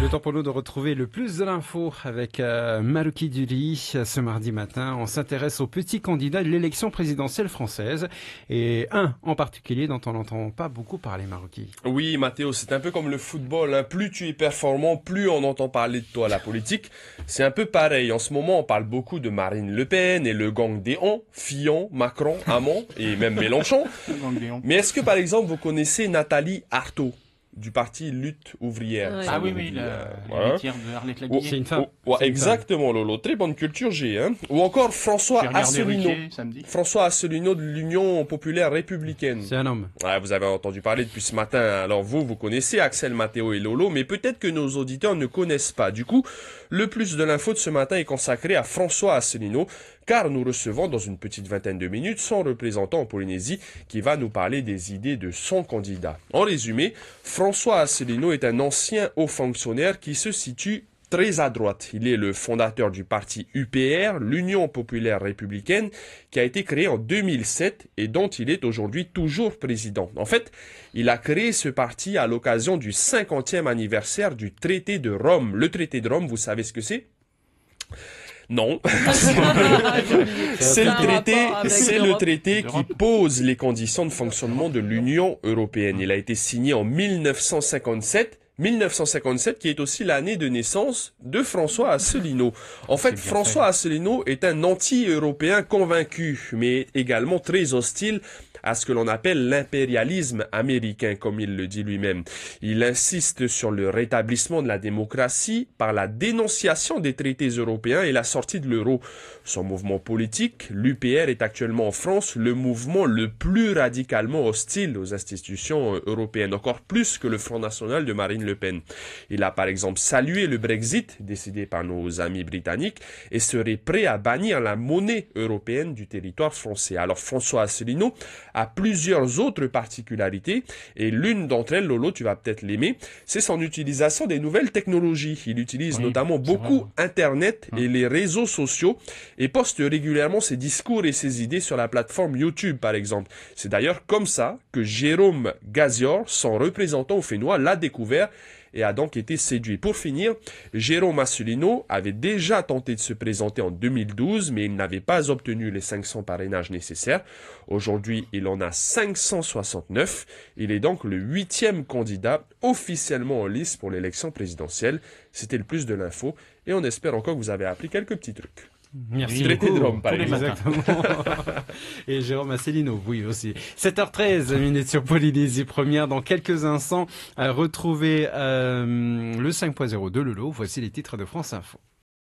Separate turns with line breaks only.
le temps pour nous de retrouver le plus de l'info avec Marouki euh, Maruki Duli. Euh, ce mardi matin, on s'intéresse aux petits candidats de l'élection présidentielle française et un en particulier dont on n'entend pas beaucoup parler, Marouki. Oui, Mathéo, c'est un peu comme le football. Hein. Plus tu es performant, plus on entend parler de toi à la politique. C'est un peu pareil. En ce moment, on parle beaucoup de Marine Le Pen et le gang des on, Fillon, Macron, Hamon et même Mélenchon. Mais est-ce que par exemple, vous connaissez Nathalie Arthaud du parti lutte ouvrière. Ah oui, oui, la, euh, de C'est une exactement, Lolo. Très bonne culture, j'ai. Hein. Ou encore François Asselineau. François Asselineau de l'Union populaire républicaine. C'est un homme. vous avez entendu parler depuis ce matin. Alors vous, vous connaissez Axel, Matteo et Lolo, mais peut-être que nos auditeurs ne connaissent pas. Du coup, le plus de l'info de ce matin est consacré à François Asselineau, car nous recevons dans une petite vingtaine de minutes son représentant en Polynésie qui va nous parler des idées de son candidat. En résumé, François François Asselineau est un ancien haut fonctionnaire qui se situe très à droite. Il est le fondateur du parti UPR, l'Union populaire républicaine, qui a été créé en 2007 et dont il est aujourd'hui toujours président. En fait, il a créé ce parti à l'occasion du 50e anniversaire du traité de Rome. Le traité de Rome, vous savez ce que c'est non. c'est le traité, c'est le traité qui pose les conditions de fonctionnement de l'Union européenne. Il a été signé en 1957 1957, qui est aussi l'année de naissance de François Asselineau. En fait, François Asselineau est un anti-européen convaincu, mais également très hostile à ce que l'on appelle l'impérialisme américain, comme il le dit lui-même. Il insiste sur le rétablissement de la démocratie par la dénonciation des traités européens et la sortie de l'euro. Son mouvement politique, l'UPR, est actuellement en France le mouvement le plus radicalement hostile aux institutions européennes, encore plus que le Front National de Marine le Pen. Il a par exemple salué le Brexit décidé par nos amis britanniques et serait prêt à bannir la monnaie européenne du territoire français. Alors François Asselineau a plusieurs autres particularités et l'une d'entre elles, Lolo, tu vas peut-être l'aimer, c'est son utilisation des nouvelles technologies. Il utilise notamment beaucoup Internet et hum. les réseaux sociaux et poste régulièrement ses discours et ses idées sur la plateforme YouTube, par exemple. C'est d'ailleurs comme ça que Jérôme Gazior, son représentant au Fénois, l'a découvert et a donc été séduit. Pour finir, Jérôme Massolino avait déjà tenté de se présenter en 2012, mais il n'avait pas obtenu les 500 parrainages nécessaires. Aujourd'hui, il en a 569. Il est donc le huitième candidat officiellement en liste pour l'élection présidentielle. C'était le plus de l'info, et on espère encore que vous avez appris quelques petits trucs.
Merci de
Et Jérôme Asselineau, oui aussi. 7h13 minute sur Polynésie Première. Dans quelques instants, à retrouver euh, le 5.0 de Lolo. Voici les titres de France Info.